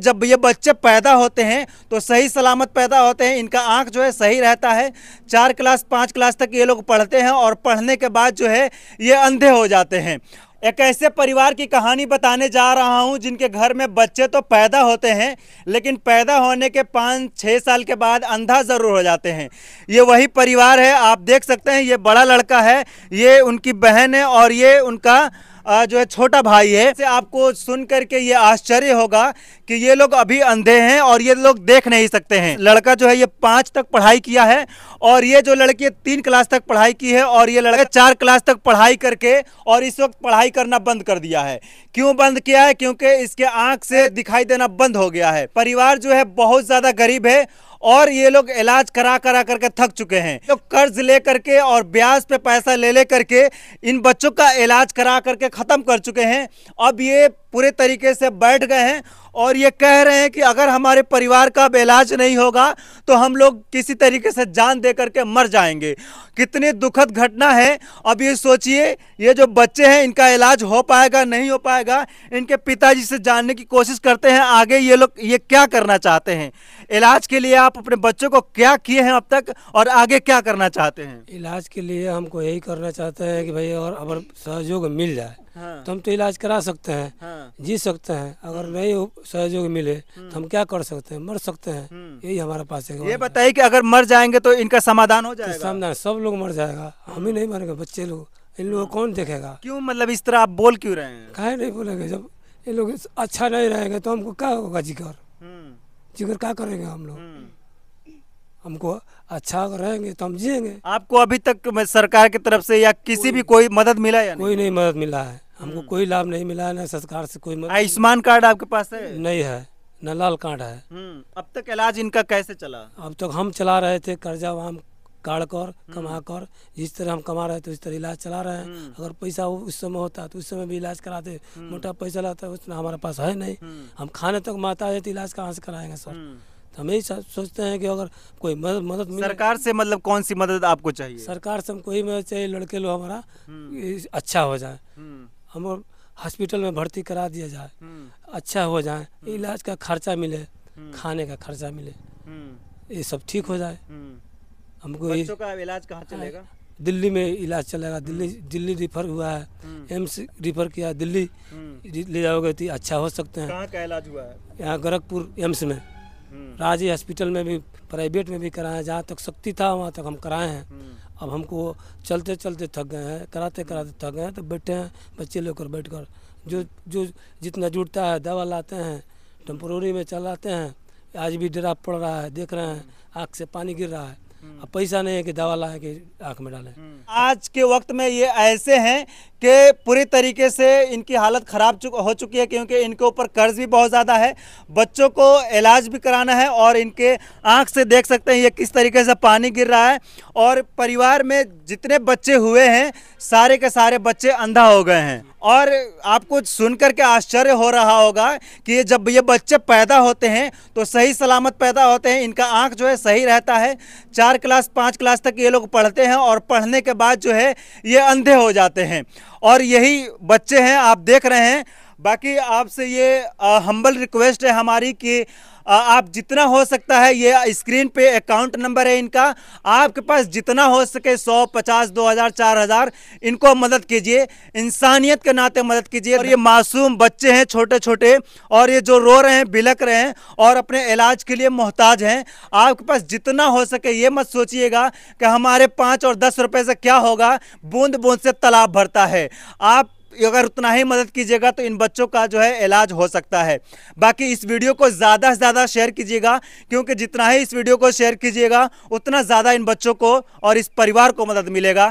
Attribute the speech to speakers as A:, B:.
A: जब ये बच्चे पैदा होते हैं तो सही सलामत पैदा होते हैं इनका आँख जो है सही रहता है चार क्लास पाँच क्लास तक ये लोग पढ़ते हैं और पढ़ने के बाद जो है ये अंधे हो जाते हैं एक ऐसे परिवार की कहानी बताने जा रहा हूं जिनके घर में बच्चे तो पैदा होते हैं लेकिन पैदा होने के पाँच छः साल के बाद अंधा ज़रूर हो जाते हैं ये वही परिवार है आप देख सकते हैं ये बड़ा लड़का है ये उनकी बहन है और ये उनका जो है छोटा भाई है से आपको सुन करके ये आश्चर्य होगा कि ये लोग अभी अंधे हैं और ये लोग देख नहीं सकते हैं लड़का जो है ये पांच तक पढ़ाई किया है और ये जो लड़की है तीन क्लास तक पढ़ाई की है और ये लड़का चार क्लास तक पढ़ाई करके और इस वक्त पढ़ाई करना बंद कर दिया है क्यों बंद किया है क्योंकि इसके आंख से दिखाई देना बंद हो गया है परिवार जो है बहुत ज़्यादा गरीब है और ये लोग इलाज करा करा करके थक चुके हैं तो कर्ज ले करके और ब्याज पे पैसा ले ले करके इन बच्चों का इलाज करा करके ख़त्म कर चुके हैं अब ये पूरे तरीके से बैठ गए हैं और ये कह रहे हैं कि अगर हमारे परिवार का अब इलाज नहीं होगा तो हम लोग किसी तरीके से जान दे करके मर जाएंगे कितनी दुखद घटना है अब ये सोचिए ये जो बच्चे हैं इनका इलाज हो पाएगा नहीं हो पाएगा इनके पिताजी से जानने की कोशिश करते हैं आगे ये लोग ये क्या करना चाहते हैं इलाज के लिए आप अपने बच्चों को क्या किए हैं अब तक और आगे क्या करना चाहते हैं
B: इलाज के लिए हमको यही करना चाहते हैं कि भाई और अगर सहयोग मिल जाए हाँ। तो हम तो इलाज करा सकते हैं हाँ। जी सकते हैं अगर हम्म। नहीं सहयोग मिले तो हम हम्म। क्या कर सकते हैं मर सकते हैं हम्म। यही हमारे पास है ये बताइए कि अगर मर जाएंगे तो इनका समाधान हो तो जाएगा समाधान सब लोग मर जाएगा हम ही नहीं मरेंगे बच्चे लोग इन लोगों को कौन देखेगा क्यों मतलब इस तरह आप बोल क्यों रहे हैं कहे नहीं बोलेंगे जब ये लोग अच्छा नहीं रहेगा तो हमको क्या होगा
A: जिकर जिक्र क्या करेंगे हम लोग हमको अच्छा रहेंगे तो हम जियेंगे आपको अभी तक सरकार की तरफ से या किसी भी कोई मदद मिला या कोई नहीं
B: मदद मिला है हमको हम्म। कोई लाभ नहीं मिला है न सरकार से कोई
A: आयुष्मान कार्ड आपके पास है
B: नहीं है न लाल कार्ड है हम्म,
A: अब तक इलाज इनका कैसे चला
B: अब तक हम चला रहे थे कर्जा वाम काट कर हम्म। कमा कर जिस तरह हम कमा रहे थे उस तरह इलाज चला रहे हैं अगर पैसा उस समय होता तो उस समय भी इलाज कराते मोटा पैसा लगता है उतना हमारे पास है नहीं हम खाने तक माता है तो इलाज कहाँ से कराएंगे सर तो हम यही सोचते हैं कि अगर कोई मदद मदद मिले सरकार से
A: मतलब कौन सी मदद आपको चाहिए
B: सरकार से हमको यही मदद चाहिए लड़के लोग हमारा अच्छा हो जाए हम हॉस्पिटल में भर्ती करा दिया जाए हम्म। अच्छा हो जाए हम्म। इलाज का खर्चा मिले हम्म। खाने का खर्चा मिले ये सब ठीक हो जाए
A: हमको बच्चों का इलाज कहाँ चलेगा हाँ,
B: दिल्ली में इलाज चलेगा दिल्ली दिल्ली रिफर हुआ है एम्स रिफर किया दिल्ली ले जाओगे तो अच्छा हो सकते हैं कहाँ का इलाज हुआ है यहाँ गोरखपुर एम्स में राजी हॉस्पिटल में भी प्राइवेट में भी कराए जहाँ तक शक्ति था वहाँ तक हम कराए हैं अब हमको चलते चलते थक गए हैं कराते कराते थक गए हैं तो बैठे हैं बच्चे लेकर बैठ कर जो जो जितना जुड़ता है दवा लाते हैं टेम्पोरी में चलाते हैं आज भी डरा पड़ रहा है देख रहे हैं आँख से पानी गिर रहा है अब पैसा नहीं है कि दवा लाए कि आँख में डालें
A: आज के वक्त में ये ऐसे हैं कि पूरी तरीके से इनकी हालत ख़राब चुक हो चुकी है क्योंकि इनके ऊपर कर्ज भी बहुत ज़्यादा है बच्चों को इलाज भी कराना है और इनके आँख से देख सकते हैं ये किस तरीके से पानी गिर रहा है और परिवार में जितने बच्चे हुए हैं सारे के सारे बच्चे अंधा हो गए हैं और आपको सुनकर के आश्चर्य हो रहा होगा कि जब ये बच्चे पैदा होते हैं तो सही सलामत पैदा होते हैं इनका आँख जो है सही रहता है चार क्लास पाँच क्लास तक ये लोग पढ़ते हैं और पढ़ने के बाद जो है ये अंधे हो जाते हैं और यही बच्चे हैं आप देख रहे हैं बाकी आपसे ये हम्बल रिक्वेस्ट है हमारी कि आप जितना हो सकता है ये स्क्रीन पे अकाउंट नंबर है इनका आपके पास जितना हो सके सौ पचास दो हज़ार चार हज़ार इनको मदद कीजिए इंसानियत के नाते मदद कीजिए और ये मासूम बच्चे हैं छोटे छोटे और ये जो रो रहे हैं बिलक रहे हैं और अपने इलाज के लिए मोहताज हैं आपके पास जितना हो सके ये मत सोचिएगा कि हमारे पाँच और दस रुपये से क्या होगा बूंद बूंद से तालाब भरता है आप अगर उतना ही मदद कीजिएगा तो इन बच्चों का जो है इलाज हो सकता है बाकी इस वीडियो को ज़्यादा से ज़्यादा शेयर कीजिएगा क्योंकि जितना ही इस वीडियो को शेयर कीजिएगा उतना ज़्यादा इन बच्चों को और इस परिवार को मदद मिलेगा